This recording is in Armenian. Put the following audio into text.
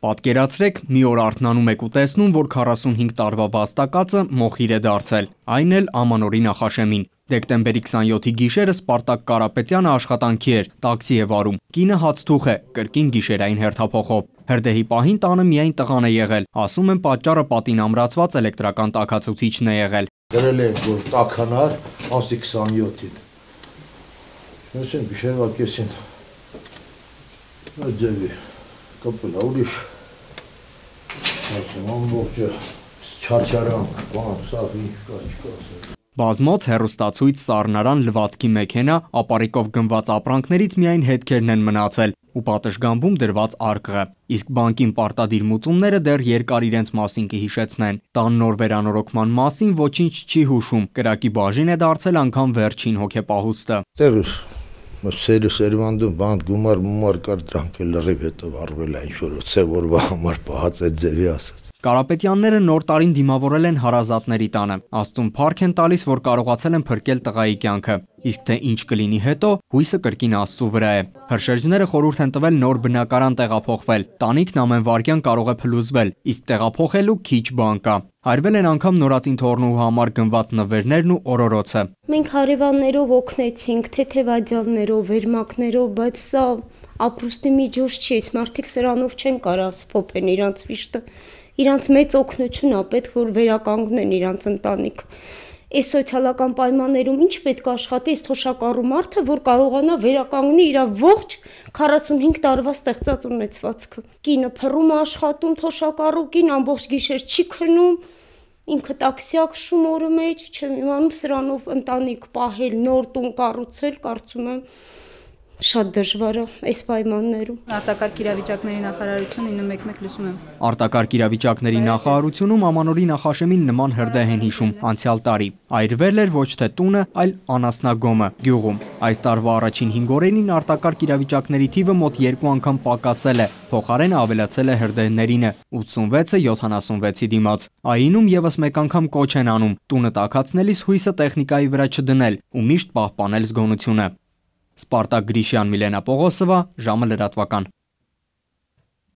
Պատկերացրեք, մի օր արթնանում եք ու տեսնում, որ 45 տարվա վաստակածը մոխիր է դարձել, այն էլ ամանորի նախաշեմին։ Դեկտեմբերի 27-ի գիշերը Սպարտակ Կարապետյանը աշխատանքի էր, տաքսի է վարում։ Կինը հացթուխ է, կրկին գիշերային հերթափոխով։ Հրդեհի պահին տանը միայն տղան է եղել, ասում են պատճառը պատին ամրացված էլեկտրական տաքացուցիչն է եղել։ Գրել են, որ տաքանար ամսի 27-ին։ Շնորհիվ գիշերվա կեսին։ Այդ ձևի կպել, ուրիշ ասեմ, ամբողջը չարչարանք, բան, սաղ ինչ կա, չկա ասեմ։ Բազմոց հերուստացույց սարնարան լվացքի մեկենա ապարիկով գնված ապրանքներից միայն հետքերն են մնացել ու պատշգամբում դրված արկղը։ Իսկ բանկին պարտադիր մուծումները դեռ երկար իրենց մասին կհիշեցնեն։ Տան նոր վերանորոգման մասին ոչինչ չի հուշում, կրակի բաժին է դարձել անգամ վերջին հոգեպահուստը։ Տեղից սերը սերվանդում բանդ գումար մումար կար դրանք էլ լրիվ հետո վառվել է ինչ-որ ցեվ օրվա համար պահած է ձևի ասած Կարապետյանները նոր տարին դիմավորել են հարազատների տանը Աստուն փառք են տալիս որ կարողացել են փրկել տղայի կյանքը Իսկ թե ինչ կլինի հետո, հույսը կրկին Աստծո վրա է։ Հրշեջները խորհուրդ են տվել նոր բնակարան տեղափոխվել։ Տանիքն ամեն վարկյան կարող է փլուզվել, իսկ տեղափոխելու քիչ բան կա։ Արվել են անգամ նորածին թորնու համար գնված նվերներն ու օրորոցը։ Մենք հարևաններով օգնեցինք, թեթևադյալներով, վերմակներով, բայց սա ապրուստի միջոց չի, մարդիկ սրանով չեն կարող սփոփեն իրանց վիշտը։ Իրանց մեծ օգնություն է պետք, որ վերականգնեն իրանց ընտանիքը այս սոցիալական պայմաններում ինչ պետք է աշխատի այս թոշակառու մարդը, որ կարողանա վերականգնել իր ողջ 45 տարվա ստեղծած ունեցվածքը։ Կինը փռում է աշխատում թոշակառու, կին ամբողջ գիշեր չի քնում, ինքը տաքսիակ շում օրը մեջ, չեմ իմանում սրանով ընտանիք պահել, նոր տուն կառուցել, կարծում եմ շատ դժվար է այս պայմաններում։ Արտակարգ իրավիճակների նախարարությունը 911 լսում եմ։ Արտակարգ իրավիճակների նախարարությունում ամանորի նախաշեմին նման հրդեհ են հիշում անցյալ տարի։ Այրվել էր ոչ թե տունը, այլ անասնագոմը գյուղում։ Այս տարվա առաջին 5 օրերին արտակարգ իրավիճակների թիվը մոտ 2 անգամ պակասել է, փոխարեն ավելացել է հրդեհներինը 86-ը 76-ի դիմաց։ Այինում եւս մեկ անգամ կոչ են անում՝ տունը տակածնելիս հույսը տեխնիկայի վրա չդնել ու միշտ պահպանել զգոնությունը։ Սպարտակ Գրիշյան, Միլենա Պողոսովա, ժամը լրատվական։